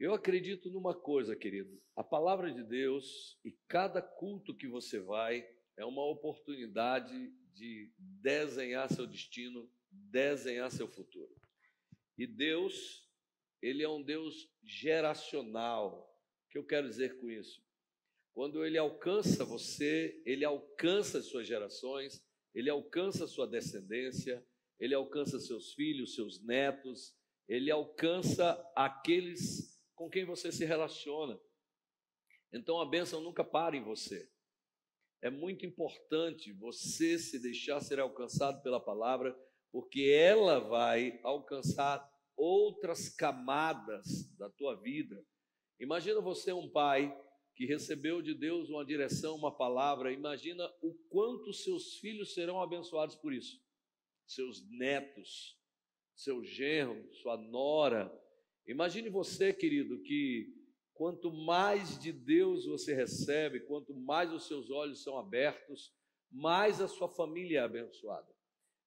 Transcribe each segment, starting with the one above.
Eu acredito numa coisa, querido. A palavra de Deus e cada culto que você vai é uma oportunidade de desenhar seu destino, desenhar seu futuro. E Deus, ele é um Deus geracional. O que eu quero dizer com isso? Quando ele alcança você, ele alcança as suas gerações, ele alcança a sua descendência, ele alcança seus filhos, seus netos, ele alcança aqueles com quem você se relaciona. Então a bênção nunca para em você. É muito importante você se deixar ser alcançado pela palavra, porque ela vai alcançar outras camadas da tua vida. Imagina você um pai que recebeu de Deus uma direção, uma palavra, imagina o quanto seus filhos serão abençoados por isso. Seus netos, seu genro, sua nora, Imagine você, querido, que quanto mais de Deus você recebe, quanto mais os seus olhos são abertos, mais a sua família é abençoada.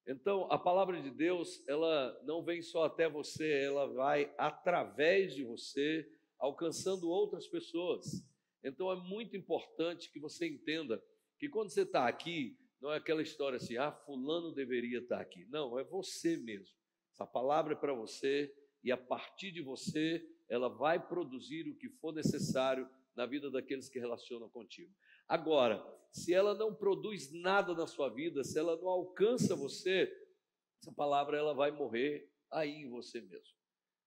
Então, a palavra de Deus, ela não vem só até você, ela vai através de você, alcançando outras pessoas. Então, é muito importante que você entenda que quando você está aqui, não é aquela história assim, ah, Fulano deveria estar tá aqui. Não, é você mesmo. Essa palavra é para você, e a partir de você ela vai produzir o que for necessário na vida daqueles que relacionam contigo. Agora, se ela não produz nada na sua vida, se ela não alcança você, essa palavra ela vai morrer aí em você mesmo,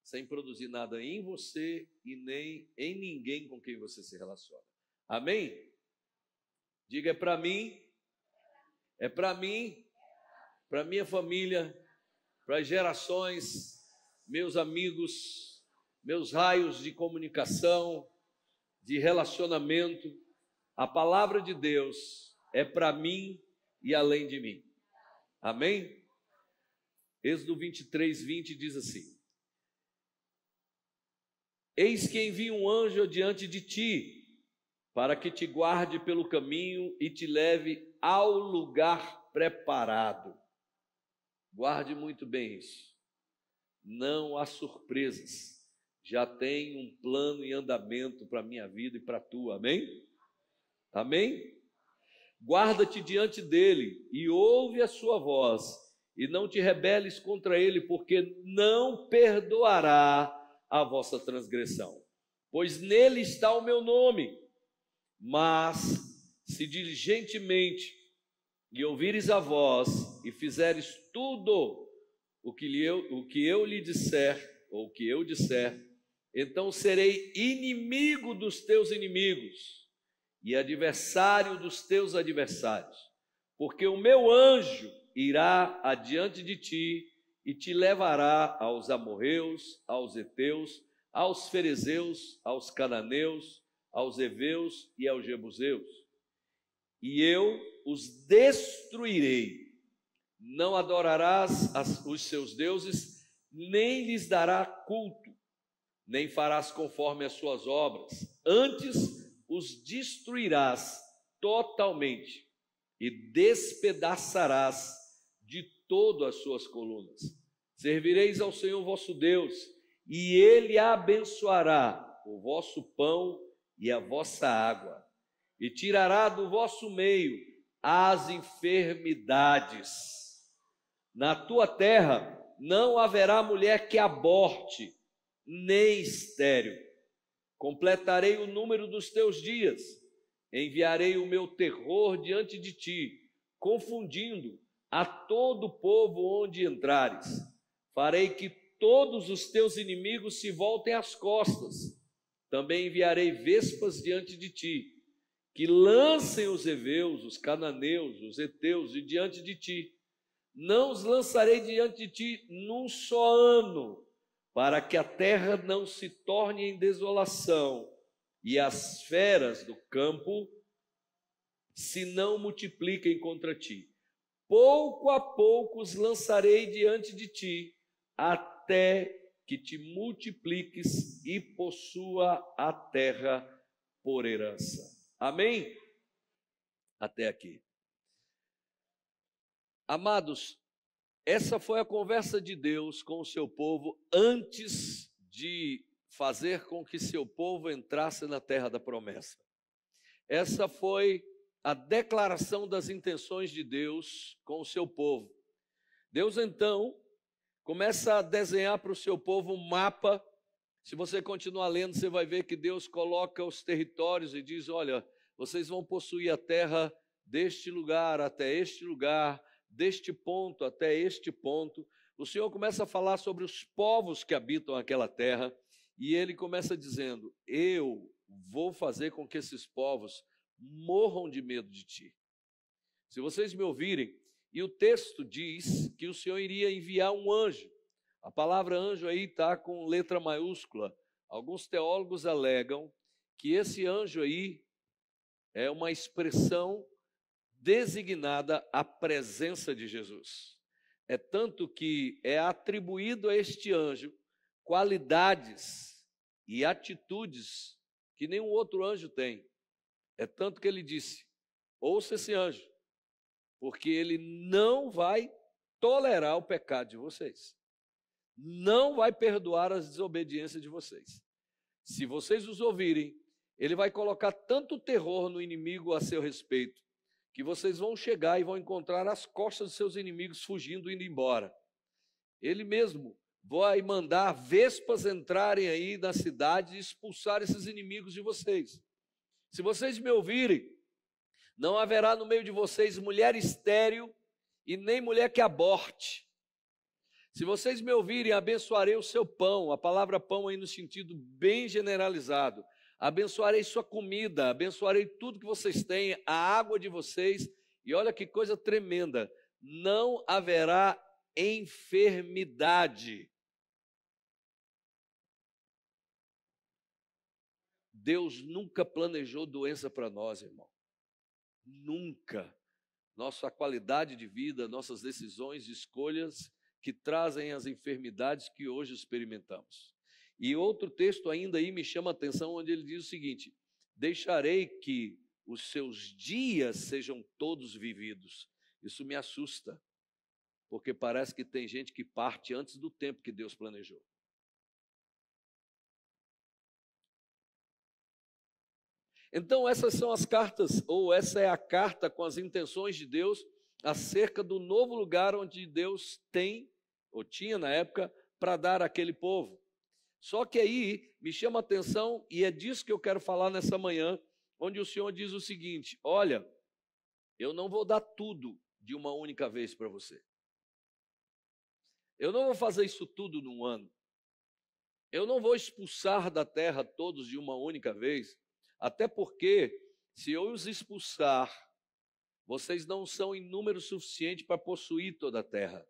sem produzir nada em você e nem em ninguém com quem você se relaciona. Amém? Diga é para mim, é para mim, para minha família, para gerações meus amigos, meus raios de comunicação, de relacionamento. A palavra de Deus é para mim e além de mim. Amém? Êxodo 23, 20 diz assim: Eis que envia um anjo adiante de ti, para que te guarde pelo caminho e te leve ao lugar preparado. Guarde muito bem isso não há surpresas. Já tem um plano em andamento para a minha vida e para a tua. Amém? Amém? Guarda-te diante dele e ouve a sua voz, e não te rebeles contra ele, porque não perdoará a vossa transgressão. Pois nele está o meu nome. Mas se diligentemente e ouvires a voz e fizeres tudo o que, eu, o que eu lhe disser, ou o que eu disser, então serei inimigo dos teus inimigos e adversário dos teus adversários, porque o meu anjo irá adiante de ti e te levará aos amorreus, aos heteus, aos fariseus, aos cananeus, aos heveus e aos jebuseus. E eu os destruirei não adorarás as, os seus deuses, nem lhes dará culto, nem farás conforme as suas obras. Antes os destruirás totalmente e despedaçarás de todo as suas colunas. Servireis ao Senhor vosso Deus, e ele abençoará o vosso pão e a vossa água, e tirará do vosso meio as enfermidades. Na tua terra não haverá mulher que aborte, nem estéreo. Completarei o número dos teus dias, enviarei o meu terror diante de ti, confundindo a todo o povo onde entrares. Farei que todos os teus inimigos se voltem às costas. Também enviarei vespas diante de ti, que lancem os heveus, os cananeus, os heteus e diante de ti não os lançarei diante de ti num só ano, para que a terra não se torne em desolação e as feras do campo se não multipliquem contra ti. Pouco a pouco os lançarei diante de ti, até que te multipliques e possua a terra por herança. Amém? Até aqui. Amados, essa foi a conversa de Deus com o seu povo antes de fazer com que seu povo entrasse na terra da promessa. Essa foi a declaração das intenções de Deus com o seu povo. Deus então começa a desenhar para o seu povo um mapa. Se você continuar lendo, você vai ver que Deus coloca os territórios e diz: Olha, vocês vão possuir a terra deste lugar até este lugar, deste ponto até este ponto, o Senhor começa a falar sobre os povos que habitam aquela terra, e ele começa dizendo: Eu vou fazer com que esses povos morram de medo de ti. Se vocês me ouvirem, e o texto diz que o Senhor iria enviar um anjo. A palavra anjo aí está com letra maiúscula. Alguns teólogos alegam que esse anjo aí é uma expressão designada a presença de Jesus. É tanto que é atribuído a este anjo qualidades e atitudes que nenhum outro anjo tem. É tanto que ele disse: ouça esse anjo, porque ele não vai tolerar o pecado de vocês, não vai perdoar as desobediências de vocês. Se vocês os ouvirem, ele vai colocar tanto terror no inimigo a seu respeito que vocês vão chegar e vão encontrar as costas de seus inimigos fugindo, indo embora. Ele mesmo vai mandar vespas entrarem aí na cidade e expulsar esses inimigos de vocês. Se vocês me ouvirem, não haverá no meio de vocês mulher estéril e nem mulher que aborte. Se vocês me ouvirem, abençoarei o seu pão, a palavra pão aí no sentido bem generalizado abençoarei sua comida, abençoarei tudo que vocês têm, a água de vocês, e olha que coisa tremenda, não haverá enfermidade. Deus nunca planejou doença para nós, irmão. Nunca. Nossa qualidade de vida, nossas decisões, escolhas que trazem as enfermidades que hoje experimentamos. E outro texto ainda aí me chama a atenção, onde ele diz o seguinte: Deixarei que os seus dias sejam todos vividos. Isso me assusta, porque parece que tem gente que parte antes do tempo que Deus planejou. Então, essas são as cartas, ou essa é a carta com as intenções de Deus acerca do novo lugar onde Deus tem, ou tinha na época, para dar àquele povo. Só que aí me chama a atenção, e é disso que eu quero falar nessa manhã, onde o Senhor diz o seguinte: Olha, eu não vou dar tudo de uma única vez para você. Eu não vou fazer isso tudo num ano. Eu não vou expulsar da terra todos de uma única vez, até porque se eu os expulsar, vocês não são em número suficiente para possuir toda a terra.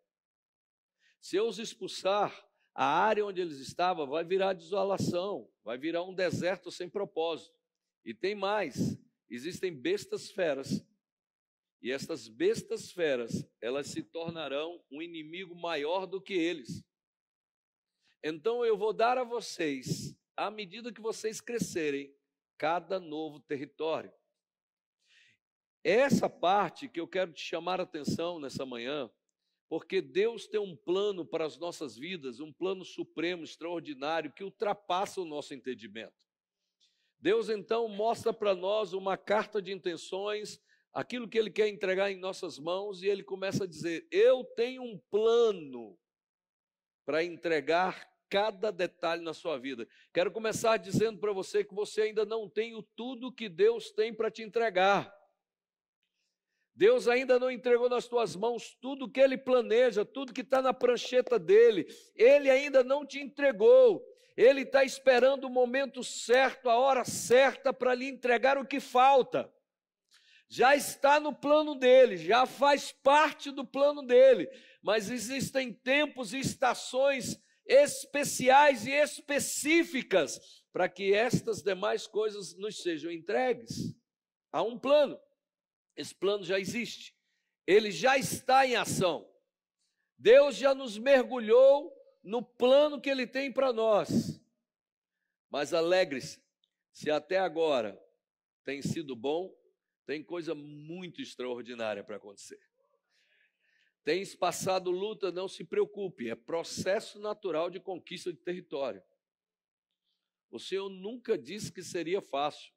Se eu os expulsar, a área onde eles estavam vai virar desolação, vai virar um deserto sem propósito. E tem mais, existem bestas feras. E estas bestas feras, elas se tornarão um inimigo maior do que eles. Então eu vou dar a vocês, à medida que vocês crescerem, cada novo território. Essa parte que eu quero te chamar a atenção nessa manhã porque Deus tem um plano para as nossas vidas, um plano supremo, extraordinário, que ultrapassa o nosso entendimento. Deus então mostra para nós uma carta de intenções, aquilo que Ele quer entregar em nossas mãos, e Ele começa a dizer: Eu tenho um plano para entregar cada detalhe na sua vida. Quero começar dizendo para você que você ainda não tem o tudo que Deus tem para te entregar. Deus ainda não entregou nas tuas mãos tudo que Ele planeja, tudo que está na prancheta dele. Ele ainda não te entregou. Ele está esperando o momento certo, a hora certa para lhe entregar o que falta. Já está no plano dele, já faz parte do plano dele. Mas existem tempos e estações especiais e específicas para que estas demais coisas nos sejam entregues. Há um plano. Esse plano já existe, ele já está em ação. Deus já nos mergulhou no plano que ele tem para nós. Mas alegre-se, se até agora tem sido bom, tem coisa muito extraordinária para acontecer. Tens passado luta, não se preocupe, é processo natural de conquista de território. O Senhor nunca disse que seria fácil.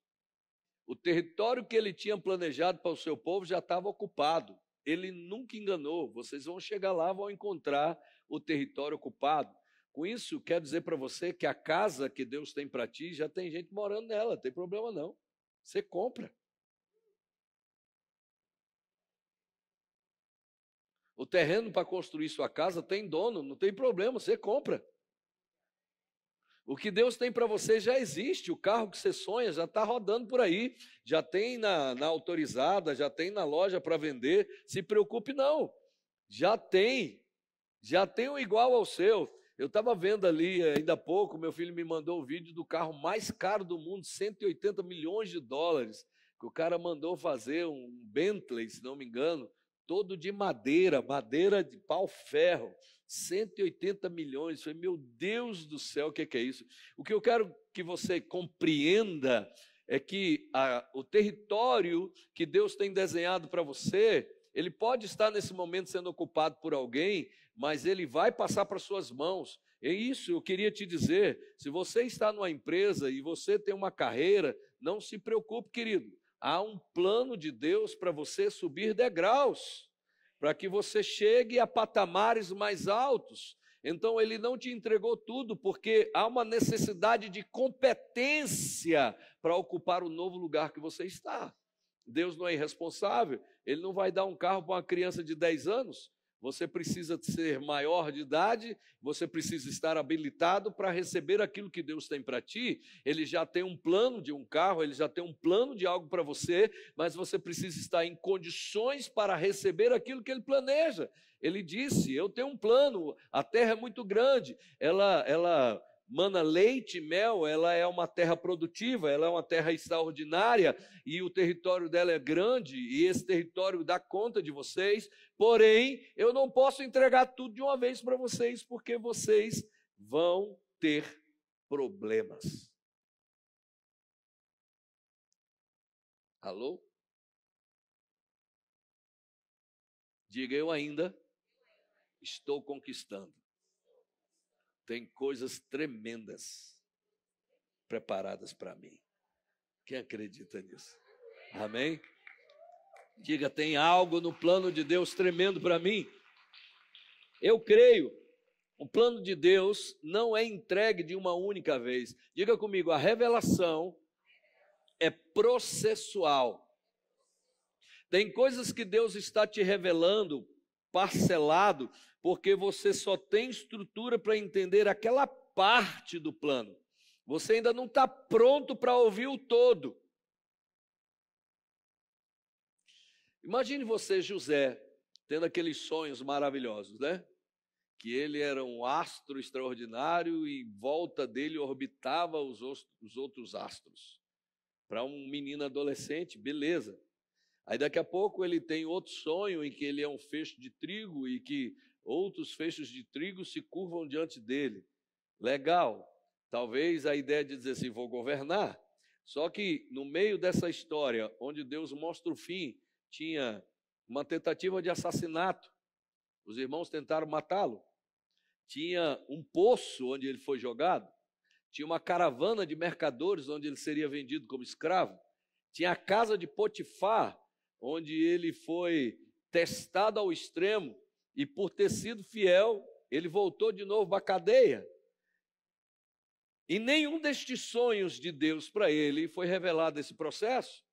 O território que ele tinha planejado para o seu povo já estava ocupado. Ele nunca enganou. Vocês vão chegar lá, vão encontrar o território ocupado. Com isso, quero dizer para você que a casa que Deus tem para ti já tem gente morando nela, não tem problema não. Você compra. O terreno para construir sua casa tem dono, não tem problema, você compra. O que Deus tem para você já existe, o carro que você sonha já está rodando por aí, já tem na, na autorizada, já tem na loja para vender. Se preocupe, não. Já tem, já tem um igual ao seu. Eu estava vendo ali eh, ainda há pouco, meu filho me mandou um vídeo do carro mais caro do mundo, 180 milhões de dólares, que o cara mandou fazer um Bentley, se não me engano, todo de madeira, madeira de pau-ferro. 180 milhões. Eu falei, meu Deus do céu, o que é, que é isso? O que eu quero que você compreenda é que a, o território que Deus tem desenhado para você, ele pode estar nesse momento sendo ocupado por alguém, mas ele vai passar para suas mãos. É isso, eu queria te dizer. Se você está numa empresa e você tem uma carreira, não se preocupe, querido. Há um plano de Deus para você subir degraus para que você chegue a patamares mais altos. Então, ele não te entregou tudo, porque há uma necessidade de competência para ocupar o novo lugar que você está. Deus não é irresponsável, ele não vai dar um carro para uma criança de 10 anos você precisa ser maior de idade, você precisa estar habilitado para receber aquilo que Deus tem para ti. Ele já tem um plano de um carro, ele já tem um plano de algo para você, mas você precisa estar em condições para receber aquilo que ele planeja. Ele disse: "Eu tenho um plano, a terra é muito grande, ela ela mana leite e mel, ela é uma terra produtiva, ela é uma terra extraordinária e o território dela é grande e esse território dá conta de vocês. Porém, eu não posso entregar tudo de uma vez para vocês porque vocês vão ter problemas. Alô? Diga eu ainda estou conquistando tem coisas tremendas preparadas para mim. Quem acredita nisso? Amém? Diga, tem algo no plano de Deus tremendo para mim? Eu creio. O plano de Deus não é entregue de uma única vez. Diga comigo, a revelação é processual. Tem coisas que Deus está te revelando parcelado, porque você só tem estrutura para entender aquela parte do plano. Você ainda não está pronto para ouvir o todo. Imagine você, José, tendo aqueles sonhos maravilhosos, né? Que ele era um astro extraordinário e em volta dele orbitava os, os outros astros. Para um menino adolescente, beleza. Aí daqui a pouco ele tem outro sonho em que ele é um fecho de trigo e que outros fechos de trigo se curvam diante dele. Legal. Talvez a ideia de dizer assim, vou governar. Só que no meio dessa história, onde Deus mostra o fim, tinha uma tentativa de assassinato. Os irmãos tentaram matá-lo. Tinha um poço onde ele foi jogado. Tinha uma caravana de mercadores onde ele seria vendido como escravo. Tinha a casa de Potifar, onde ele foi testado ao extremo e por ter sido fiel, ele voltou de novo à cadeia. E nenhum destes sonhos de Deus para ele foi revelado esse processo.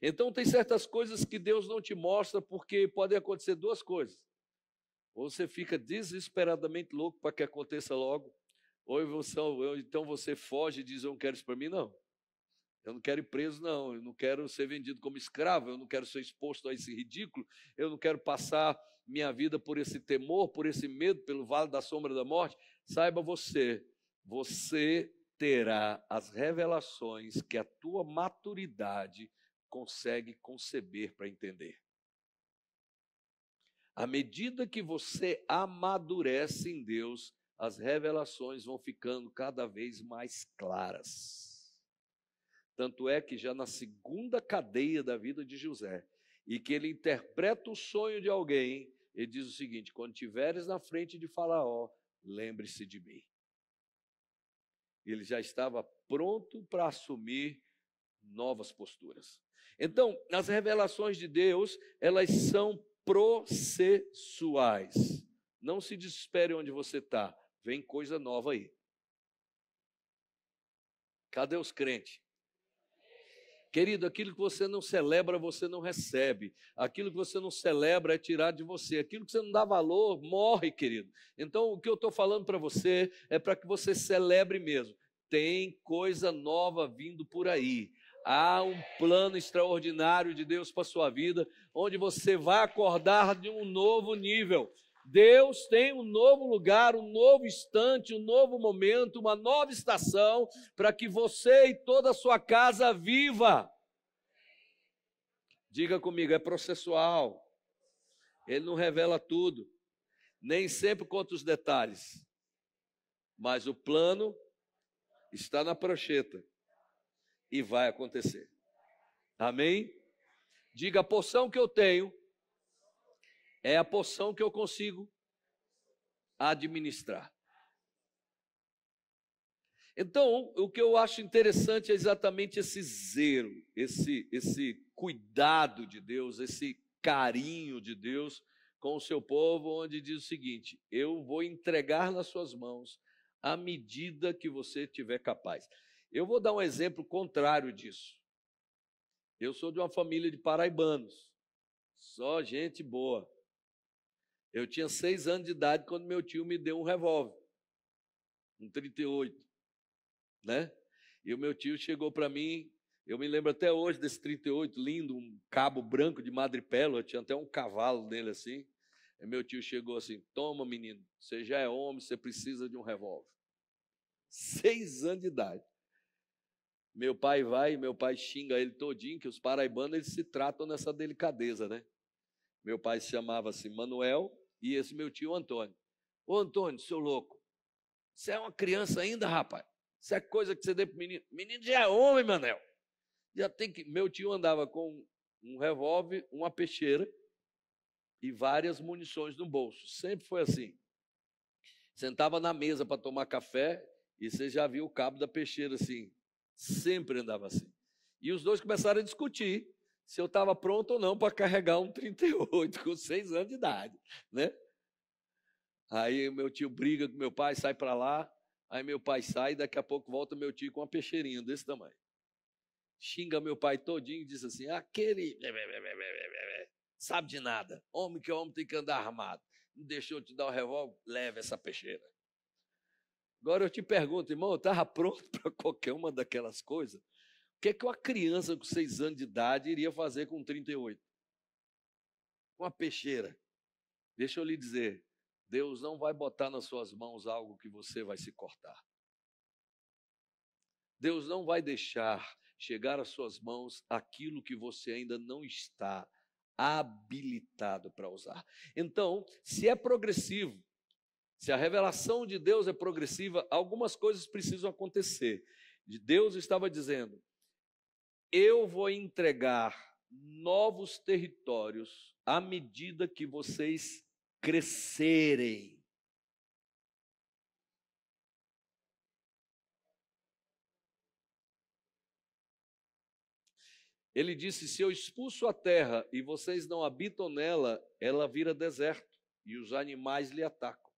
Então tem certas coisas que Deus não te mostra porque podem acontecer duas coisas. Ou você fica desesperadamente louco para que aconteça logo, ou, então, ou então você foge e diz: "Eu não quero isso para mim não". Eu não quero ir preso, não. Eu não quero ser vendido como escravo. Eu não quero ser exposto a esse ridículo. Eu não quero passar minha vida por esse temor, por esse medo, pelo vale da sombra da morte. Saiba você, você terá as revelações que a tua maturidade consegue conceber para entender. À medida que você amadurece em Deus, as revelações vão ficando cada vez mais claras. Tanto é que já na segunda cadeia da vida de José, e que ele interpreta o sonho de alguém, ele diz o seguinte: quando tiveres na frente de Faraó, lembre-se de mim. Ele já estava pronto para assumir novas posturas. Então, as revelações de Deus, elas são processuais. Não se desespere onde você está, vem coisa nova aí. Cadê os crentes? Querido, aquilo que você não celebra, você não recebe. Aquilo que você não celebra é tirado de você. Aquilo que você não dá valor, morre, querido. Então, o que eu estou falando para você é para que você celebre mesmo. Tem coisa nova vindo por aí. Há um plano extraordinário de Deus para a sua vida, onde você vai acordar de um novo nível. Deus tem um novo lugar, um novo instante, um novo momento, uma nova estação para que você e toda a sua casa viva. Diga comigo, é processual. Ele não revela tudo, nem sempre conta os detalhes. Mas o plano está na prancheta e vai acontecer. Amém? Diga a porção que eu tenho é a poção que eu consigo administrar. Então, o que eu acho interessante é exatamente esse zelo, esse, esse cuidado de Deus, esse carinho de Deus com o seu povo, onde diz o seguinte: eu vou entregar nas suas mãos à medida que você tiver capaz. Eu vou dar um exemplo contrário disso. Eu sou de uma família de paraibanos, só gente boa. Eu tinha seis anos de idade quando meu tio me deu um revólver, um 38, né? E o meu tio chegou para mim, eu me lembro até hoje desse 38 lindo, um cabo branco de madrepérola, tinha até um cavalo nele assim. E meu tio chegou assim: "Toma, menino, você já é homem, você precisa de um revólver". Seis anos de idade. Meu pai vai, meu pai xinga ele todinho, que os paraibanos eles se tratam nessa delicadeza, né? Meu pai se chamava assim Manuel, e esse meu tio Antônio. Ô Antônio, seu louco, você é uma criança ainda, rapaz. Isso é coisa que você deu pro menino. Menino já é homem, Manel. Já tem que. Meu tio andava com um revólver, uma peixeira e várias munições no bolso. Sempre foi assim. Sentava na mesa para tomar café e você já viu o cabo da peixeira assim. Sempre andava assim. E os dois começaram a discutir se eu estava pronto ou não para carregar um 38 com seis anos de idade, né? Aí meu tio briga com meu pai, sai para lá, aí meu pai sai, daqui a pouco volta meu tio com uma peixeirinha desse tamanho. Xinga meu pai todinho e diz assim: aquele sabe de nada, homem que é homem tem que andar armado. Não deixou te dar o um revólver, leve essa peixeira. Agora eu te pergunto, irmão, eu estava pronto para qualquer uma daquelas coisas? O que é que uma criança com seis anos de idade iria fazer com 38? Uma peixeira. Deixa eu lhe dizer, Deus não vai botar nas suas mãos algo que você vai se cortar. Deus não vai deixar chegar às suas mãos aquilo que você ainda não está habilitado para usar. Então, se é progressivo, se a revelação de Deus é progressiva, algumas coisas precisam acontecer. Deus estava dizendo: eu vou entregar novos territórios à medida que vocês crescerem. Ele disse: Se eu expulso a terra e vocês não habitam nela, ela vira deserto e os animais lhe atacam.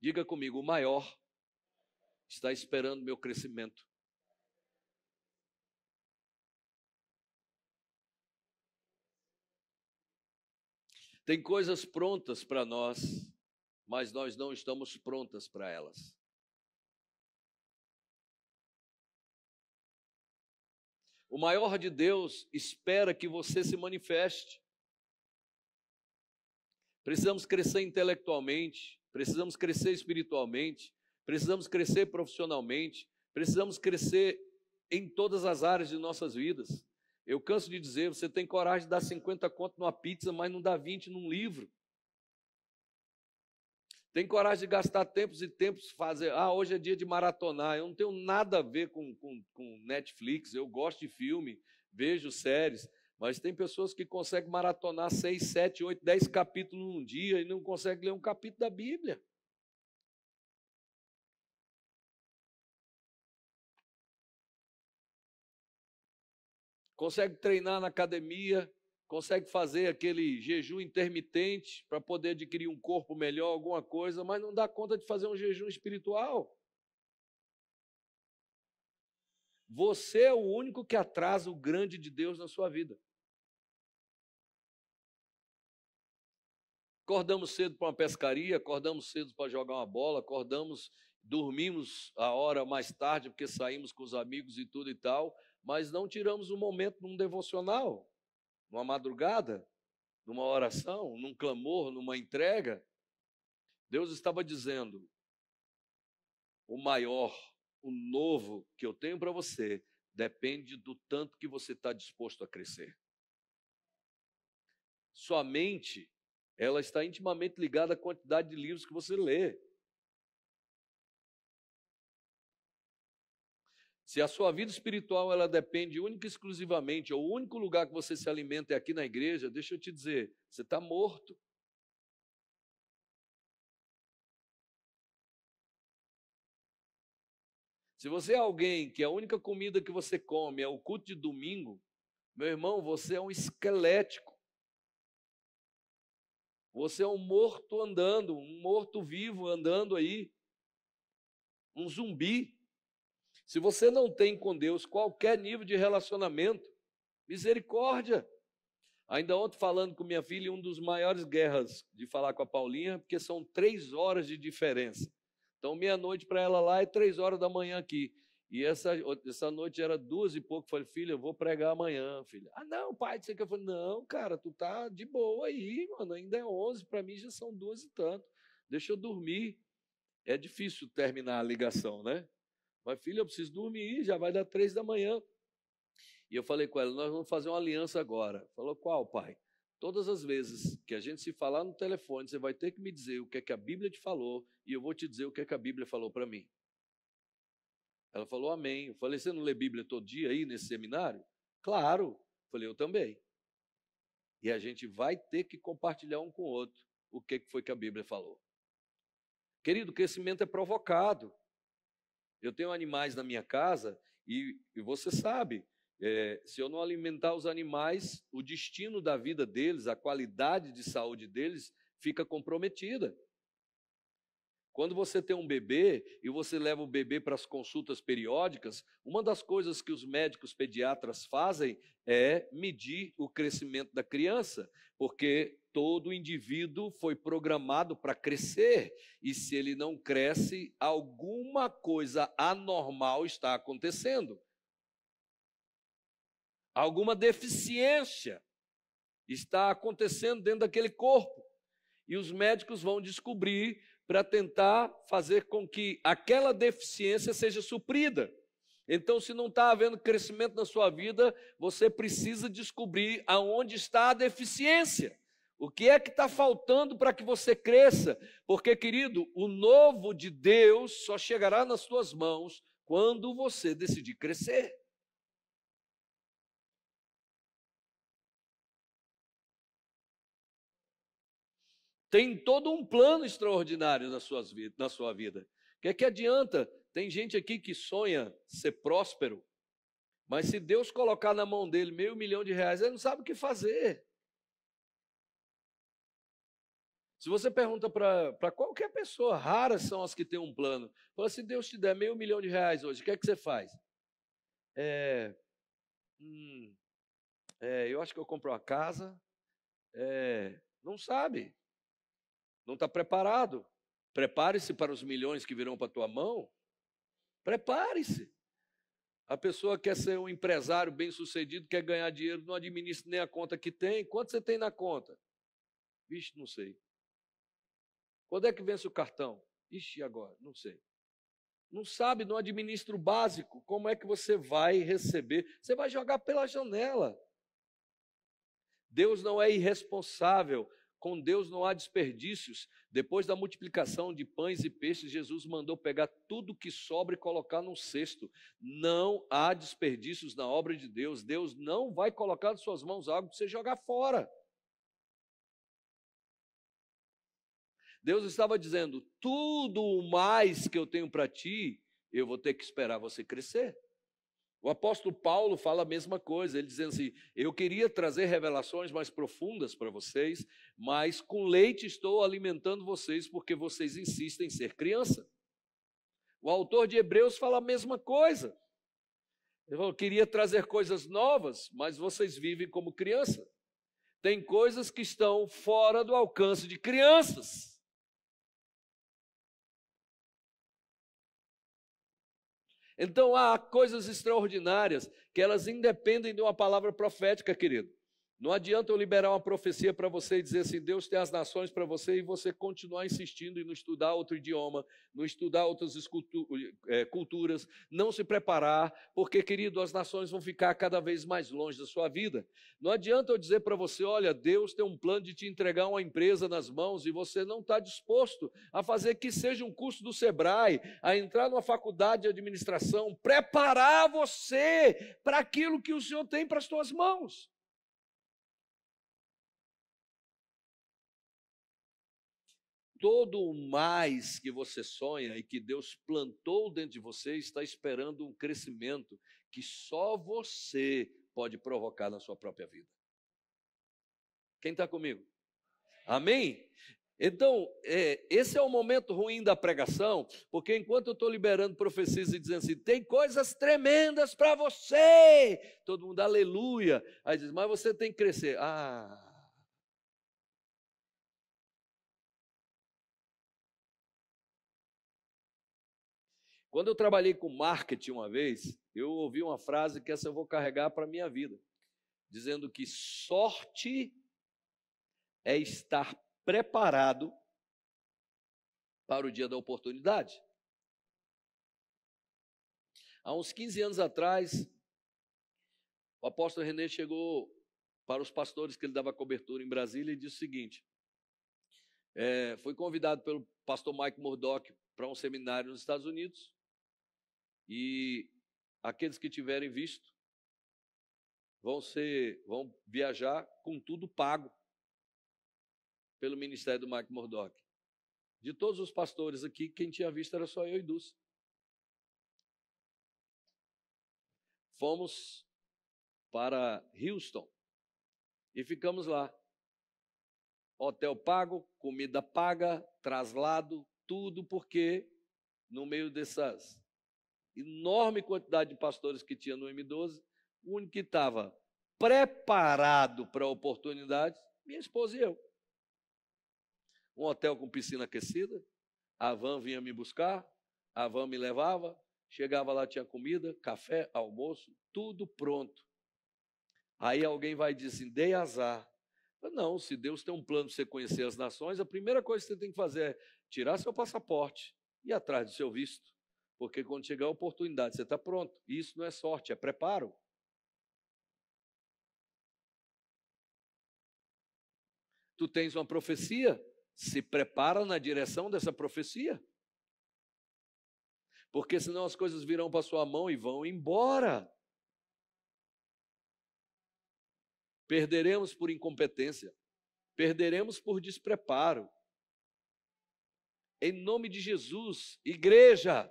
Diga comigo: o maior está esperando meu crescimento. Tem coisas prontas para nós, mas nós não estamos prontas para elas. O maior de Deus espera que você se manifeste. Precisamos crescer intelectualmente, precisamos crescer espiritualmente, precisamos crescer profissionalmente, precisamos crescer em todas as áreas de nossas vidas. Eu canso de dizer, você tem coragem de dar 50 conto numa pizza, mas não dá 20 num livro. Tem coragem de gastar tempos e tempos fazer. Ah, hoje é dia de maratonar. Eu não tenho nada a ver com, com, com Netflix. Eu gosto de filme, vejo séries. Mas tem pessoas que conseguem maratonar 6, 7, 8, 10 capítulos num dia e não conseguem ler um capítulo da Bíblia. consegue treinar na academia, consegue fazer aquele jejum intermitente para poder adquirir um corpo melhor, alguma coisa, mas não dá conta de fazer um jejum espiritual. Você é o único que atrasa o grande de Deus na sua vida. Acordamos cedo para uma pescaria, acordamos cedo para jogar uma bola, acordamos, dormimos a hora mais tarde porque saímos com os amigos e tudo e tal mas não tiramos um momento num devocional, numa madrugada, numa oração, num clamor, numa entrega. Deus estava dizendo: o maior, o novo que eu tenho para você depende do tanto que você está disposto a crescer. Sua mente, ela está intimamente ligada à quantidade de livros que você lê. Se a sua vida espiritual ela depende única e exclusivamente, ou o único lugar que você se alimenta é aqui na igreja, deixa eu te dizer, você está morto. Se você é alguém que a única comida que você come é o culto de domingo, meu irmão, você é um esquelético. Você é um morto andando, um morto vivo andando aí, um zumbi. Se você não tem com Deus qualquer nível de relacionamento, misericórdia. Ainda ontem falando com minha filha, um dos maiores guerras de falar com a Paulinha, porque são três horas de diferença. Então, meia-noite para ela lá e três horas da manhã aqui. E essa, essa noite era duas e pouco. falei, filha, eu vou pregar amanhã, filha. Ah, não, pai, você que eu falei, não, cara, tu tá de boa aí, mano. Ainda é onze, para mim já são duas e tanto. Deixa eu dormir. É difícil terminar a ligação, né? Mas, filha, eu preciso dormir, já vai dar três da manhã. E eu falei com ela, nós vamos fazer uma aliança agora. Falou, qual, pai? Todas as vezes que a gente se falar no telefone, você vai ter que me dizer o que é que a Bíblia te falou e eu vou te dizer o que é que a Bíblia falou para mim. Ela falou, amém. Eu falei, você não lê Bíblia todo dia aí nesse seminário? Claro. Eu falei, eu também. E a gente vai ter que compartilhar um com o outro o que foi que a Bíblia falou. Querido, o crescimento é provocado. Eu tenho animais na minha casa e, e você sabe, é, se eu não alimentar os animais, o destino da vida deles, a qualidade de saúde deles fica comprometida. Quando você tem um bebê e você leva o bebê para as consultas periódicas, uma das coisas que os médicos pediatras fazem é medir o crescimento da criança, porque todo indivíduo foi programado para crescer e se ele não cresce, alguma coisa anormal está acontecendo. Alguma deficiência está acontecendo dentro daquele corpo. E os médicos vão descobrir para tentar fazer com que aquela deficiência seja suprida. Então, se não está havendo crescimento na sua vida, você precisa descobrir aonde está a deficiência. O que é que está faltando para que você cresça? Porque, querido, o novo de Deus só chegará nas suas mãos quando você decidir crescer. tem todo um plano extraordinário na, suas vid na sua vida. O que é que adianta? Tem gente aqui que sonha ser próspero, mas se Deus colocar na mão dele meio milhão de reais, ele não sabe o que fazer. Se você pergunta para qualquer pessoa, raras são as que têm um plano. Fala, se Deus te der meio milhão de reais hoje, o que é que você faz? É, hum, é, eu acho que eu compro uma casa. É, não sabe. Não está preparado. Prepare-se para os milhões que virão para a tua mão. Prepare-se. A pessoa quer ser um empresário bem-sucedido, quer ganhar dinheiro, não administra nem a conta que tem. Quanto você tem na conta? Vixe, não sei. Quando é que vence o cartão? Ixi, agora, não sei. Não sabe, não administra o básico. Como é que você vai receber? Você vai jogar pela janela. Deus não é irresponsável. Com Deus não há desperdícios. Depois da multiplicação de pães e peixes, Jesus mandou pegar tudo que sobra e colocar num cesto. Não há desperdícios na obra de Deus. Deus não vai colocar nas suas mãos algo para você jogar fora. Deus estava dizendo: tudo o mais que eu tenho para ti, eu vou ter que esperar você crescer. O apóstolo Paulo fala a mesma coisa, ele dizendo assim: Eu queria trazer revelações mais profundas para vocês, mas com leite estou alimentando vocês porque vocês insistem em ser criança. O autor de Hebreus fala a mesma coisa. Eu queria trazer coisas novas, mas vocês vivem como criança. Tem coisas que estão fora do alcance de crianças. Então há coisas extraordinárias que elas independem de uma palavra profética, querido. Não adianta eu liberar uma profecia para você e dizer assim: Deus tem as nações para você, e você continuar insistindo em não estudar outro idioma, não estudar outras eh, culturas, não se preparar, porque, querido, as nações vão ficar cada vez mais longe da sua vida. Não adianta eu dizer para você: olha, Deus tem um plano de te entregar uma empresa nas mãos e você não está disposto a fazer que seja um curso do Sebrae, a entrar numa faculdade de administração, preparar você para aquilo que o Senhor tem para as suas mãos. todo o mais que você sonha e que Deus plantou dentro de você está esperando um crescimento que só você pode provocar na sua própria vida. Quem está comigo? Amém? Então, é, esse é o momento ruim da pregação, porque enquanto eu estou liberando profecias e dizendo assim, tem coisas tremendas para você, todo mundo, aleluia. Aí diz, mas você tem que crescer. Ah, Quando eu trabalhei com marketing uma vez, eu ouvi uma frase que essa eu vou carregar para a minha vida, dizendo que sorte é estar preparado para o dia da oportunidade. Há uns 15 anos atrás, o apóstolo René chegou para os pastores que ele dava cobertura em Brasília e disse o seguinte: é, eh, foi convidado pelo pastor Mike Murdock para um seminário nos Estados Unidos. E aqueles que tiverem visto vão ser, vão viajar com tudo pago pelo ministério do Mike Murdock. De todos os pastores aqui, quem tinha visto era só eu e Dulce. Fomos para Houston e ficamos lá. Hotel pago, comida paga, traslado, tudo porque no meio dessas enorme quantidade de pastores que tinha no M12, o único que estava preparado para oportunidades, minha esposa e eu. Um hotel com piscina aquecida, a van vinha me buscar, a van me levava, chegava lá, tinha comida, café, almoço, tudo pronto. Aí alguém vai dizer assim: dei azar. Não, se Deus tem um plano para você conhecer as nações, a primeira coisa que você tem que fazer é tirar seu passaporte e ir atrás do seu visto. Porque quando chegar a oportunidade, você está pronto. E isso não é sorte, é preparo. Tu tens uma profecia, se prepara na direção dessa profecia. Porque senão as coisas virão para sua mão e vão embora. Perderemos por incompetência, perderemos por despreparo. Em nome de Jesus, igreja,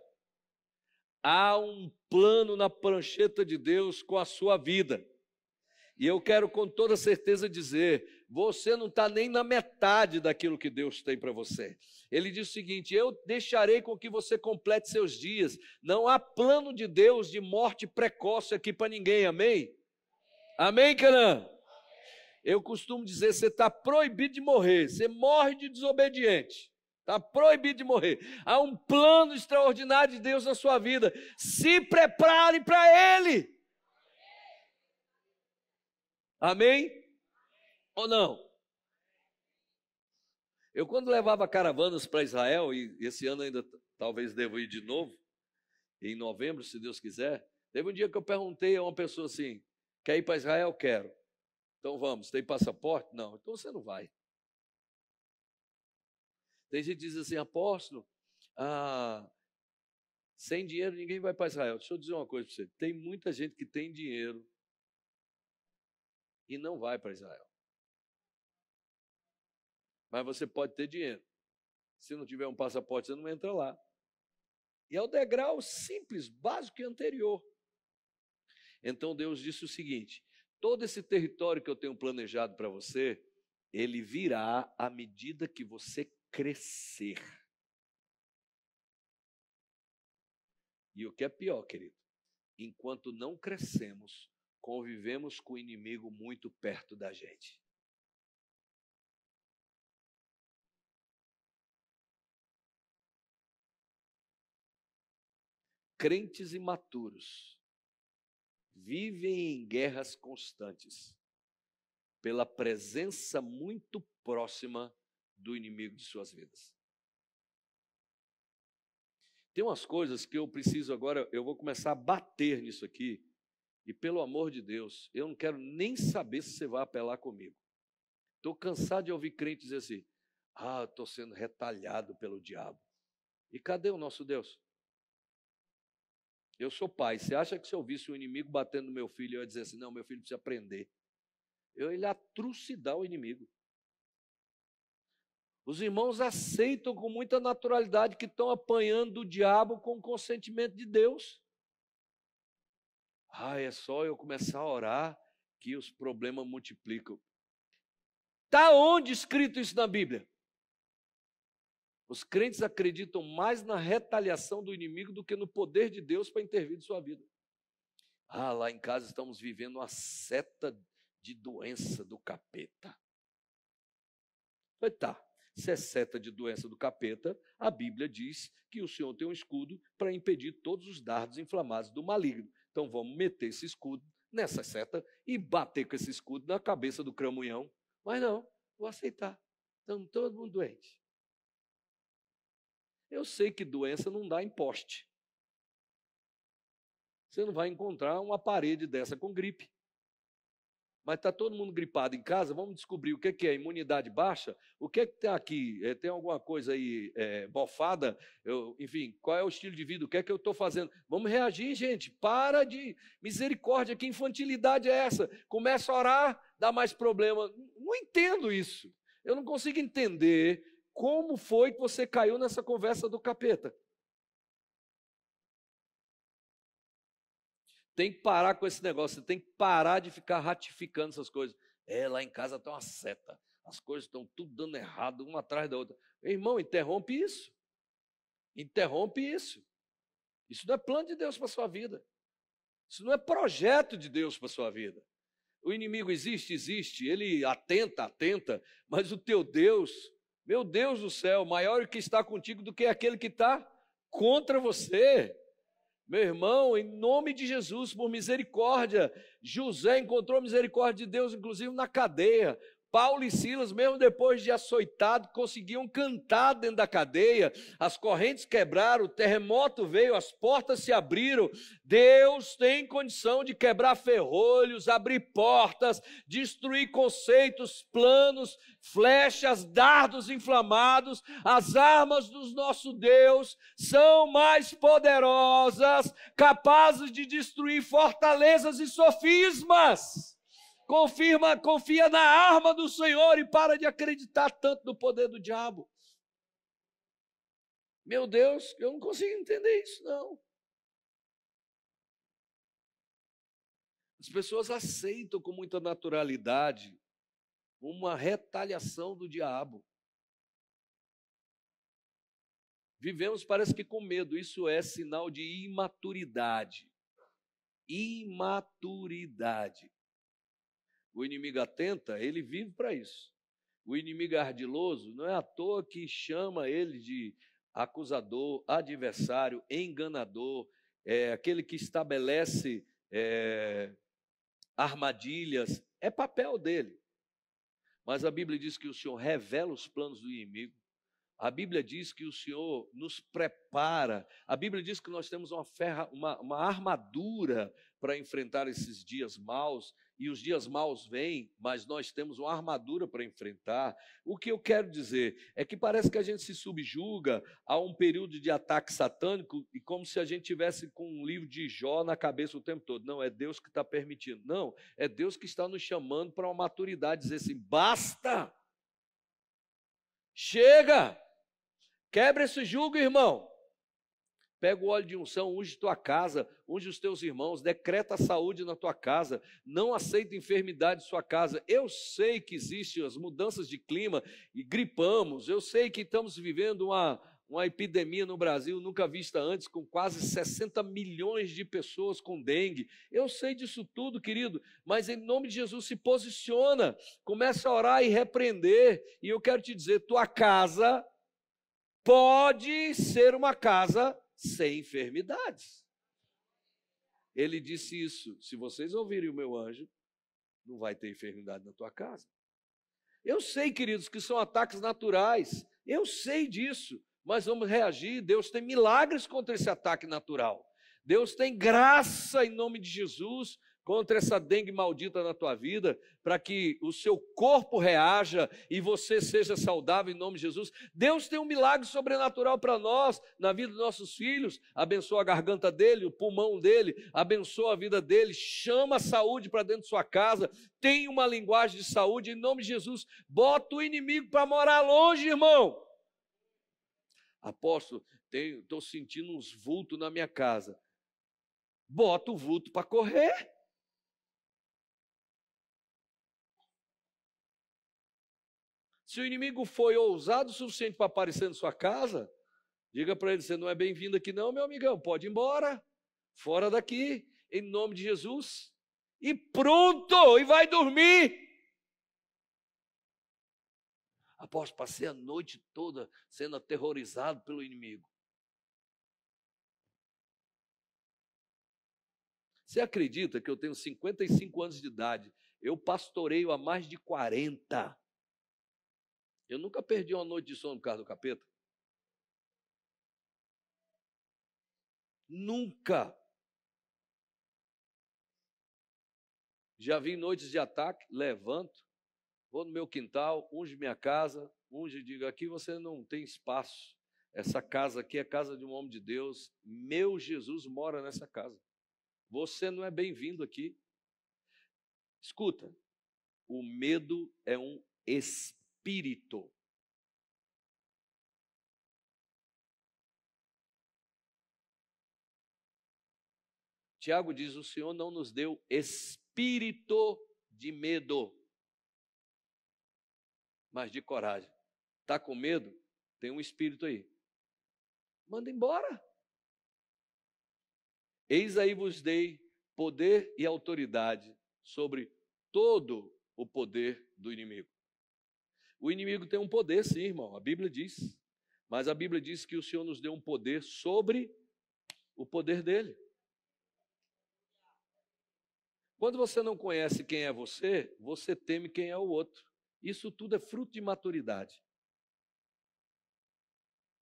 Há um plano na prancheta de Deus com a sua vida. E eu quero com toda certeza dizer: você não está nem na metade daquilo que Deus tem para você. Ele diz o seguinte: eu deixarei com que você complete seus dias. Não há plano de Deus de morte precoce aqui para ninguém, amém? Amém, Canaã? Eu costumo dizer: você está proibido de morrer, você morre de desobediente. Está proibido de morrer. Há um plano extraordinário de Deus na sua vida. Se prepare para Ele. Amém? Amém? Ou não? Eu, quando levava caravanas para Israel, e esse ano ainda talvez devo ir de novo, em novembro, se Deus quiser, teve um dia que eu perguntei a uma pessoa assim: quer ir para Israel? Quero. Então vamos, tem passaporte? Não, então você não vai. Tem gente que diz assim, apóstolo, ah, sem dinheiro ninguém vai para Israel. Deixa eu dizer uma coisa para você. Tem muita gente que tem dinheiro e não vai para Israel. Mas você pode ter dinheiro. Se não tiver um passaporte, você não entra lá. E é o degrau simples, básico e anterior. Então Deus disse o seguinte: todo esse território que eu tenho planejado para você, ele virá à medida que você crescer. E o que é pior, querido, enquanto não crescemos, convivemos com o inimigo muito perto da gente. Crentes imaturos vivem em guerras constantes pela presença muito próxima do inimigo de suas vidas. Tem umas coisas que eu preciso agora, eu vou começar a bater nisso aqui. E pelo amor de Deus, eu não quero nem saber se você vai apelar comigo. Estou cansado de ouvir crente dizer assim: ah, estou sendo retalhado pelo diabo. E cadê o nosso Deus? Eu sou pai. Você acha que se eu visse o um inimigo batendo no meu filho, eu ia dizer assim: não, meu filho precisa aprender. Eu ia trucidar o inimigo. Os irmãos aceitam com muita naturalidade que estão apanhando o diabo com o consentimento de Deus. Ah, é só eu começar a orar que os problemas multiplicam. Está onde escrito isso na Bíblia? Os crentes acreditam mais na retaliação do inimigo do que no poder de Deus para intervir em sua vida. Ah, lá em casa estamos vivendo uma seta de doença do capeta. Pois tá. Se seta de doença do capeta, a Bíblia diz que o Senhor tem um escudo para impedir todos os dardos inflamados do maligno. Então vamos meter esse escudo nessa seta e bater com esse escudo na cabeça do cramunhão. Mas não, vou aceitar. Estamos todo mundo doente. Eu sei que doença não dá em poste. Você não vai encontrar uma parede dessa com gripe mas está todo mundo gripado em casa, vamos descobrir o que, é imunidade baixa, o que é que está aqui, é, tem alguma coisa aí é, bofada, eu, enfim, qual é o estilo de vida, o que é que eu estou fazendo? Vamos reagir, gente, para de misericórdia, que infantilidade é essa? Começa a orar, dá mais problema. Não entendo isso, eu não consigo entender como foi que você caiu nessa conversa do capeta. Tem que parar com esse negócio, você tem que parar de ficar ratificando essas coisas. É, lá em casa está uma seta, as coisas estão tudo dando errado, uma atrás da outra. Irmão, interrompe isso. Interrompe isso. Isso não é plano de Deus para a sua vida. Isso não é projeto de Deus para a sua vida. O inimigo existe, existe, ele atenta, atenta, mas o teu Deus, meu Deus do céu, maior o que está contigo do que aquele que está contra você. Meu irmão, em nome de Jesus, por misericórdia, José encontrou misericórdia de Deus, inclusive na cadeia. Paulo e Silas, mesmo depois de açoitado, conseguiam cantar dentro da cadeia, as correntes quebraram, o terremoto veio, as portas se abriram. Deus tem condição de quebrar ferrolhos, abrir portas, destruir conceitos, planos, flechas, dardos inflamados. As armas do nosso Deus são mais poderosas, capazes de destruir fortalezas e sofismas. Confirma, confia na arma do Senhor e para de acreditar tanto no poder do diabo. Meu Deus, eu não consigo entender isso, não. As pessoas aceitam com muita naturalidade uma retaliação do diabo. Vivemos, parece que com medo, isso é sinal de imaturidade. Imaturidade. O inimigo atenta, ele vive para isso. O inimigo ardiloso, não é à toa que chama ele de acusador, adversário, enganador, é, aquele que estabelece é, armadilhas, é papel dele. Mas a Bíblia diz que o Senhor revela os planos do inimigo. A Bíblia diz que o Senhor nos prepara. A Bíblia diz que nós temos uma, ferra, uma, uma armadura para enfrentar esses dias maus e os dias maus vêm, mas nós temos uma armadura para enfrentar. O que eu quero dizer é que parece que a gente se subjuga a um período de ataque satânico e como se a gente tivesse com um livro de Jó na cabeça o tempo todo. Não, é Deus que está permitindo. Não, é Deus que está nos chamando para uma maturidade, dizer assim: basta, chega, quebra esse jugo, irmão. Pega o óleo de unção, unge tua casa, unge os teus irmãos, decreta a saúde na tua casa, não aceita enfermidade em sua casa. Eu sei que existem as mudanças de clima e gripamos, eu sei que estamos vivendo uma, uma epidemia no Brasil nunca vista antes, com quase 60 milhões de pessoas com dengue. Eu sei disso tudo, querido, mas em nome de Jesus se posiciona, começa a orar e repreender. E eu quero te dizer, tua casa pode ser uma casa sem enfermidades. Ele disse isso: se vocês ouvirem o meu anjo, não vai ter enfermidade na tua casa. Eu sei, queridos, que são ataques naturais. Eu sei disso, mas vamos reagir. Deus tem milagres contra esse ataque natural. Deus tem graça em nome de Jesus contra essa dengue maldita na tua vida, para que o seu corpo reaja e você seja saudável em nome de Jesus. Deus tem um milagre sobrenatural para nós, na vida dos nossos filhos. Abençoa a garganta dele, o pulmão dele, abençoa a vida dele, chama a saúde para dentro de sua casa. Tem uma linguagem de saúde em nome de Jesus. Bota o inimigo para morar longe, irmão. Apóstolo, estou sentindo uns vultos na minha casa. Bota o vulto para correr. Se o inimigo foi ousado o suficiente para aparecer na sua casa, diga para ele: você não é bem-vindo aqui, não, meu amigão, pode ir embora, fora daqui, em nome de Jesus. E pronto, e vai dormir. Apóstolo, passei a noite toda sendo aterrorizado pelo inimigo. Você acredita que eu tenho 55 anos de idade? Eu pastoreio há mais de 40. Eu nunca perdi uma noite de sono por causa do capeta. Nunca. Já vi noites de ataque, levanto, vou no meu quintal, unge minha casa, unge e digo: aqui você não tem espaço. Essa casa aqui é casa de um homem de Deus. Meu Jesus mora nessa casa. Você não é bem-vindo aqui. Escuta, o medo é um espírito espírito. Tiago diz: O Senhor não nos deu espírito de medo, mas de coragem. Está com medo? Tem um espírito aí. Manda embora. Eis aí vos dei poder e autoridade sobre todo o poder do inimigo. O inimigo tem um poder, sim, irmão, a Bíblia diz. Mas a Bíblia diz que o Senhor nos deu um poder sobre o poder dele. Quando você não conhece quem é você, você teme quem é o outro. Isso tudo é fruto de maturidade.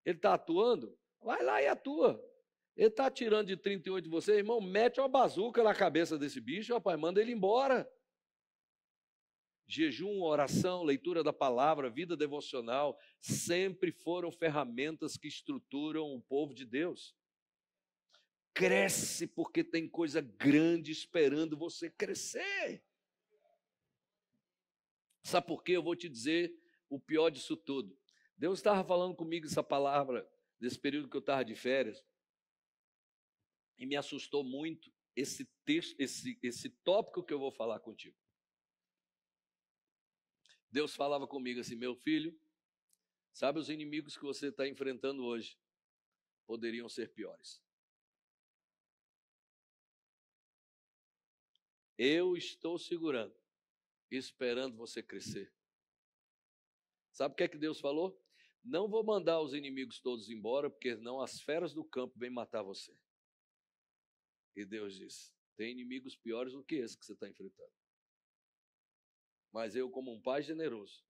Ele está atuando? Vai lá e atua. Ele está atirando de 38 de você, irmão, mete uma bazuca na cabeça desse bicho, rapaz, manda ele embora. Jejum, oração, leitura da palavra, vida devocional, sempre foram ferramentas que estruturam o povo de Deus. Cresce porque tem coisa grande esperando você crescer. Sabe por quê? Eu vou te dizer o pior disso tudo. Deus estava falando comigo essa palavra nesse período que eu estava de férias e me assustou muito esse texto, esse, esse tópico que eu vou falar contigo. Deus falava comigo assim: meu filho, sabe os inimigos que você está enfrentando hoje poderiam ser piores. Eu estou segurando, esperando você crescer. Sabe o que é que Deus falou? Não vou mandar os inimigos todos embora, porque não as feras do campo vêm matar você. E Deus disse: tem inimigos piores do que esse que você está enfrentando. Mas eu, como um pai generoso,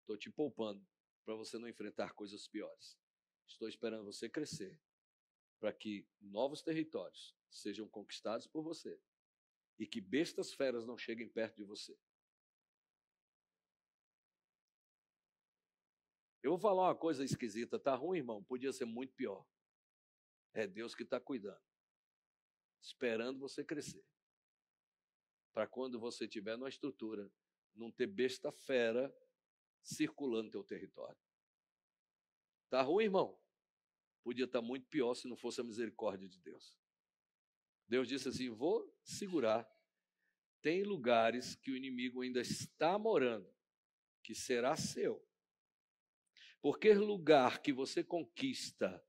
estou te poupando para você não enfrentar coisas piores. Estou esperando você crescer para que novos territórios sejam conquistados por você e que bestas feras não cheguem perto de você. Eu vou falar uma coisa esquisita, tá ruim, irmão? Podia ser muito pior. É Deus que está cuidando, esperando você crescer, para quando você tiver numa estrutura não ter besta fera circulando teu território. Tá ruim, irmão? Podia estar tá muito pior se não fosse a misericórdia de Deus. Deus disse assim: "Vou segurar. Tem lugares que o inimigo ainda está morando, que será seu. Porque lugar que você conquista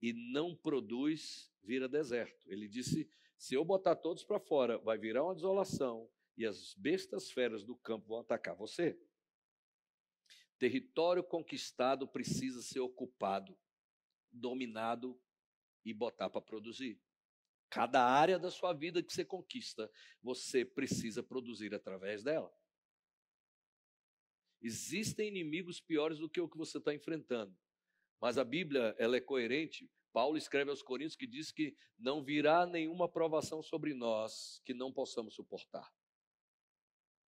e não produz, vira deserto. Ele disse: se eu botar todos para fora, vai virar uma desolação, e as bestas feras do campo vão atacar você. Território conquistado precisa ser ocupado, dominado e botar para produzir. Cada área da sua vida que você conquista, você precisa produzir através dela. Existem inimigos piores do que o que você está enfrentando. Mas a Bíblia ela é coerente. Paulo escreve aos Coríntios que diz que não virá nenhuma provação sobre nós que não possamos suportar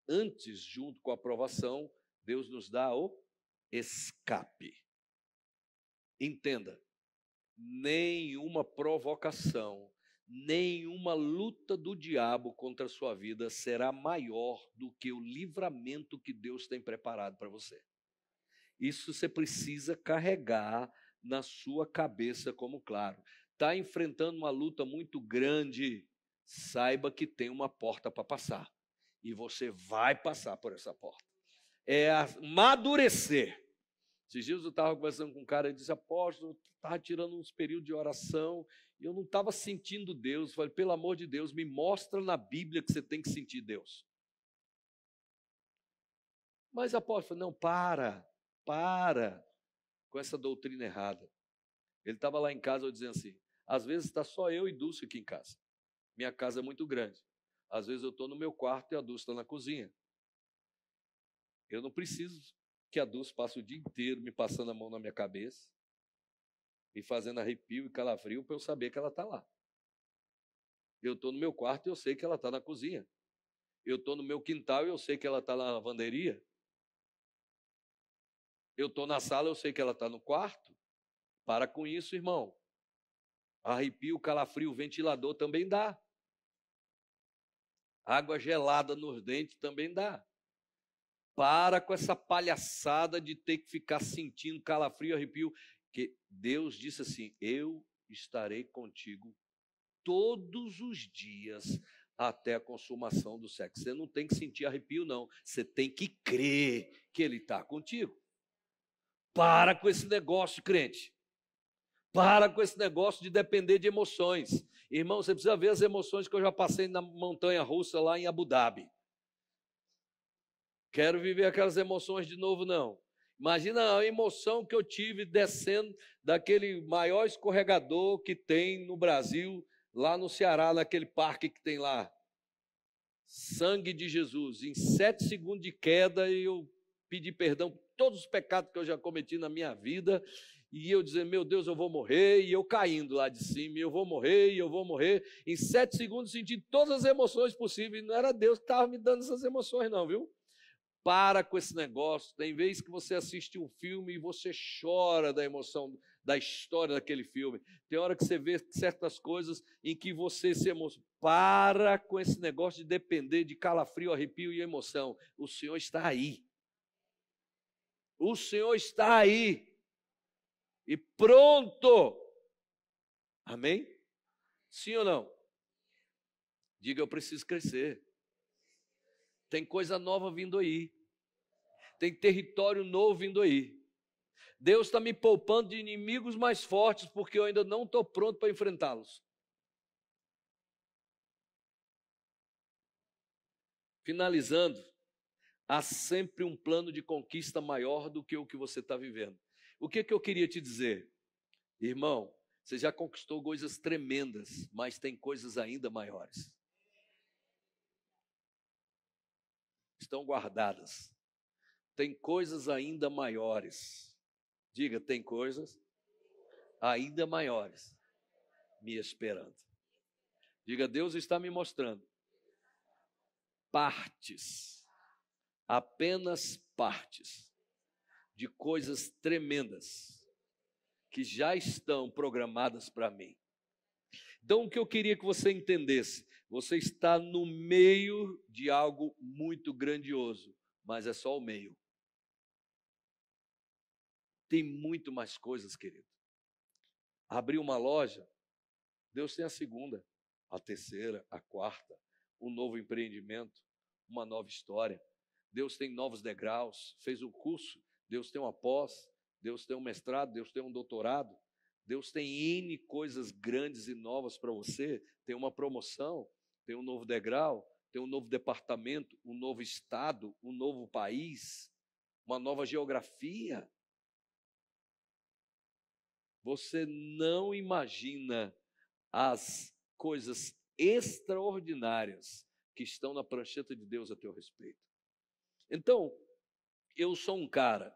antes, junto com a aprovação, Deus nos dá o escape. Entenda, nenhuma provocação, nenhuma luta do diabo contra a sua vida será maior do que o livramento que Deus tem preparado para você. Isso você precisa carregar na sua cabeça como claro. Está enfrentando uma luta muito grande, saiba que tem uma porta para passar e você vai passar por essa porta. É amadurecer. Esses dias eu estava conversando com um cara e disse: Apóstolo, estava tirando uns períodos de oração e eu não estava sentindo Deus. Eu falei: Pelo amor de Deus, me mostra na Bíblia que você tem que sentir Deus. Mas apóstolo, não, para, para com essa doutrina errada. Ele estava lá em casa eu dizendo assim: às vezes está só eu e Dulce aqui em casa. Minha casa é muito grande. Às vezes eu estou no meu quarto e a Dulce está na cozinha. Eu não preciso que a Dulce passe o dia inteiro me passando a mão na minha cabeça, me fazendo arrepio e calafrio para eu saber que ela está lá. Eu estou no meu quarto e eu sei que ela está na cozinha. Eu estou no meu quintal e eu sei que ela está na lavanderia. Eu estou na sala, eu sei que ela está no quarto. Para com isso, irmão. Arrepio, calafrio, ventilador também dá. Água gelada nos dentes também dá. Para com essa palhaçada de ter que ficar sentindo calafrio, arrepio, que Deus disse assim: Eu estarei contigo todos os dias até a consumação do sexo. Você não tem que sentir arrepio, não. Você tem que crer que Ele está contigo. Para com esse negócio, crente. Para com esse negócio de depender de emoções. Irmão, você precisa ver as emoções que eu já passei na montanha russa lá em Abu Dhabi. Quero viver aquelas emoções de novo, não. Imagina a emoção que eu tive descendo daquele maior escorregador que tem no Brasil, lá no Ceará, naquele parque que tem lá. Sangue de Jesus. Em sete segundos de queda, eu pedi perdão por todos os pecados que eu já cometi na minha vida e eu dizer, meu Deus, eu vou morrer, e eu caindo lá de cima, e eu vou morrer, e eu vou morrer. Em sete segundos senti todas as emoções possíveis. Não era Deus que estava me dando essas emoções, não, viu? Para com esse negócio. Tem vez que você assiste um filme e você chora da emoção da história daquele filme. Tem hora que você vê certas coisas em que você se emociona. Para com esse negócio de depender de calafrio, arrepio e emoção. O Senhor está aí. O Senhor está aí e pronto. Amém? Sim ou não? Diga, eu preciso crescer. Tem coisa nova vindo aí. Tem território novo vindo aí. Deus está me poupando de inimigos mais fortes, porque eu ainda não estou pronto para enfrentá-los. Finalizando, há sempre um plano de conquista maior do que o que você está vivendo. O que, é que eu queria te dizer? Irmão, você já conquistou coisas tremendas, mas tem coisas ainda maiores. Estão guardadas. Tem coisas ainda maiores. Diga, tem coisas ainda maiores me esperando. Diga, Deus está me mostrando partes, apenas partes de coisas tremendas que já estão programadas para mim. Então, o que eu queria que você entendesse: você está no meio de algo muito grandioso, mas é só o meio. Tem muito mais coisas, querido. Abrir uma loja, Deus tem a segunda, a terceira, a quarta, um novo empreendimento, uma nova história. Deus tem novos degraus, fez o um curso Deus tem uma pós, Deus tem um mestrado, Deus tem um doutorado, Deus tem N coisas grandes e novas para você, tem uma promoção, tem um novo degrau, tem um novo departamento, um novo estado, um novo país, uma nova geografia. Você não imagina as coisas extraordinárias que estão na prancheta de Deus a teu respeito. Então, eu sou um cara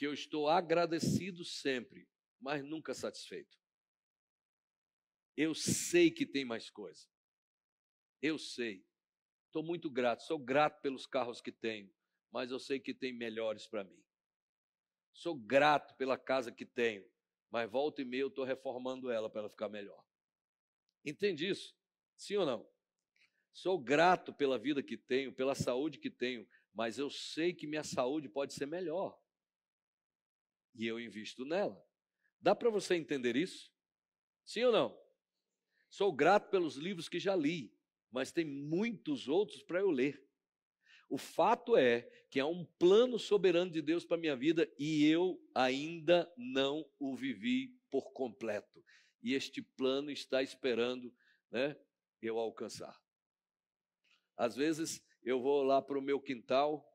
que eu estou agradecido sempre, mas nunca satisfeito. Eu sei que tem mais coisa. Eu sei. Estou muito grato. Sou grato pelos carros que tenho, mas eu sei que tem melhores para mim. Sou grato pela casa que tenho, mas volta e meia eu estou reformando ela para ela ficar melhor. Entende isso? Sim ou não? Sou grato pela vida que tenho, pela saúde que tenho, mas eu sei que minha saúde pode ser melhor e eu invisto nela. Dá para você entender isso? Sim ou não? Sou grato pelos livros que já li, mas tem muitos outros para eu ler. O fato é que há um plano soberano de Deus para minha vida e eu ainda não o vivi por completo. E este plano está esperando, né, eu alcançar. Às vezes eu vou lá para o meu quintal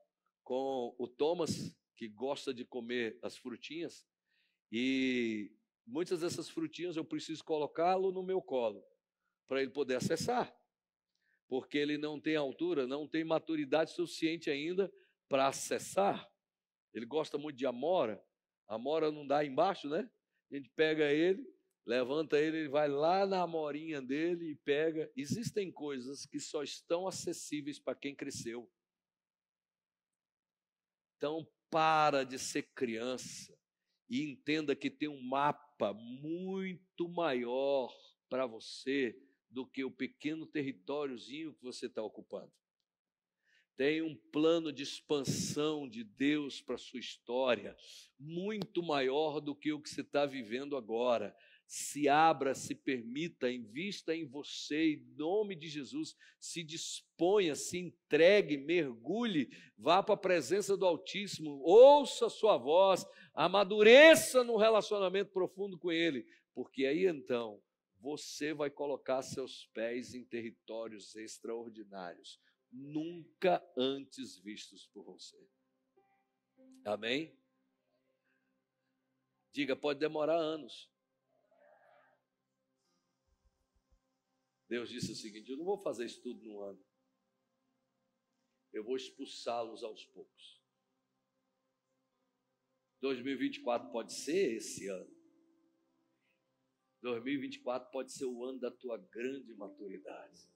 com o Thomas que gosta de comer as frutinhas, e muitas dessas frutinhas eu preciso colocá-lo no meu colo para ele poder acessar, porque ele não tem altura, não tem maturidade suficiente ainda para acessar. Ele gosta muito de amora, amora não dá embaixo, né? A gente pega ele, levanta ele, ele vai lá na amorinha dele e pega. Existem coisas que só estão acessíveis para quem cresceu. Então, para de ser criança e entenda que tem um mapa muito maior para você do que o pequeno territóriozinho que você está ocupando. Tem um plano de expansão de Deus para sua história muito maior do que o que você está vivendo agora se abra, se permita, invista em você, em nome de Jesus, se disponha, se entregue, mergulhe, vá para a presença do Altíssimo, ouça a sua voz, amadureça no relacionamento profundo com Ele, porque aí então você vai colocar seus pés em territórios extraordinários, nunca antes vistos por você. Amém? Diga, pode demorar anos Deus disse o seguinte: Eu não vou fazer isso tudo num ano. Eu vou expulsá-los aos poucos. 2024 pode ser esse ano. 2024 pode ser o ano da tua grande maturidade.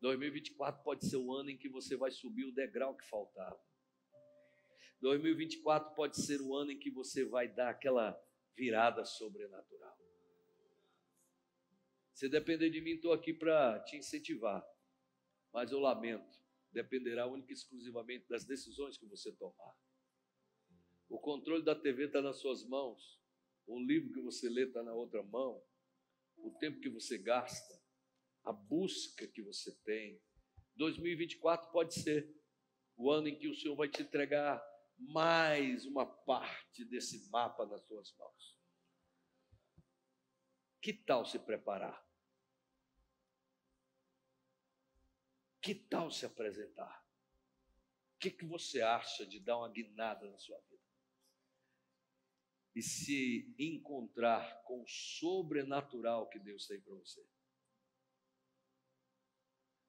2024 pode ser o ano em que você vai subir o degrau que faltava. 2024 pode ser o ano em que você vai dar aquela virada sobrenatural. Se depender de mim, estou aqui para te incentivar. Mas eu lamento, dependerá única e exclusivamente das decisões que você tomar. O controle da TV está nas suas mãos, o livro que você lê está na outra mão, o tempo que você gasta, a busca que você tem. 2024 pode ser o ano em que o Senhor vai te entregar mais uma parte desse mapa nas suas mãos. Que tal se preparar? Que tal se apresentar? O que, que você acha de dar uma guinada na sua vida? E se encontrar com o sobrenatural que Deus tem para você.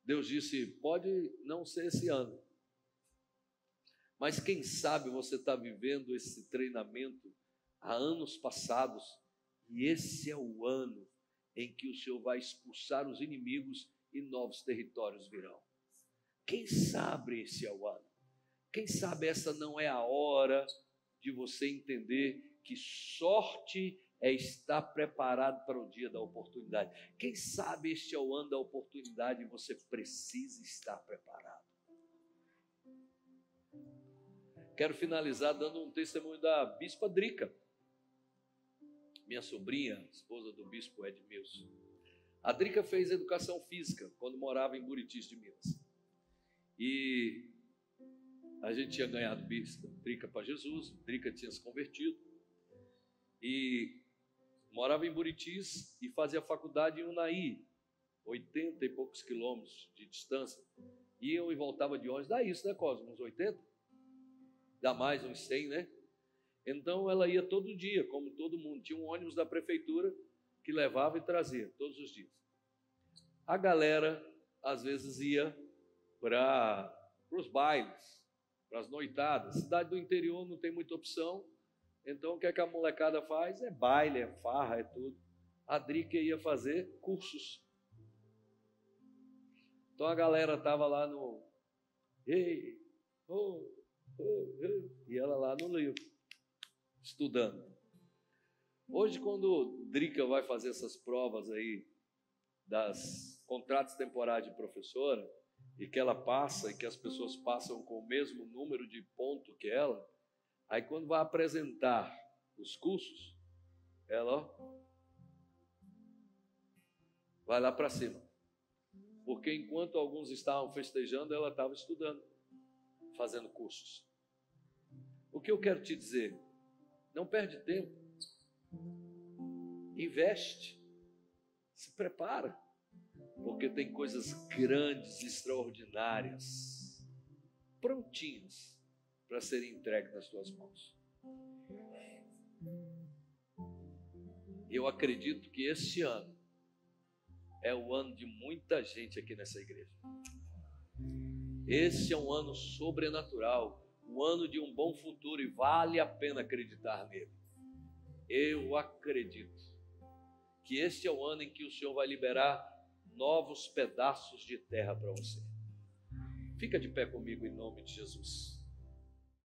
Deus disse: pode não ser esse ano, mas quem sabe você está vivendo esse treinamento há anos passados e esse é o ano em que o Senhor vai expulsar os inimigos e novos territórios virão. Quem sabe esse é o ano? Quem sabe essa não é a hora de você entender que sorte é estar preparado para o dia da oportunidade. Quem sabe este é o ano da oportunidade e você precisa estar preparado. Quero finalizar dando um testemunho da Bispa Drica minha sobrinha, esposa do bispo Edmilson. A Drica fez educação física quando morava em Buritis de Minas. E a gente tinha ganhado bispo, Drica para Jesus, Drica tinha se convertido. E morava em Buritis e fazia faculdade em Unai, 80 e poucos quilômetros de distância. Iam e voltava de ônibus, dá isso, né, Cosmo? Uns 80? Dá mais uns 100, né? Então ela ia todo dia, como todo mundo. Tinha um ônibus da prefeitura que levava e trazia todos os dias. A galera às vezes ia para os bailes, para as noitadas. Cidade do interior não tem muita opção. Então o que, é que a molecada faz? É baile, é farra, é tudo. A Drica ia fazer cursos. Então a galera tava lá no ei, oh, oh, oh, e ela lá no livro estudando. Hoje, quando Drica vai fazer essas provas aí, das contratos temporários de professora, e que ela passa, e que as pessoas passam com o mesmo número de ponto que ela, aí quando vai apresentar os cursos, ela ó, vai lá para cima. Porque enquanto alguns estavam festejando, ela estava estudando, fazendo cursos. O que eu quero te dizer? Não perde tempo. Investe. Se prepara. Porque tem coisas grandes, extraordinárias, prontinhas para serem entregues nas tuas mãos. Eu acredito que esse ano é o ano de muita gente aqui nessa igreja. Esse é um ano sobrenatural um ano de um bom futuro e vale a pena acreditar nele. Eu acredito que este é o ano em que o Senhor vai liberar novos pedaços de terra para você. Fica de pé comigo em nome de Jesus.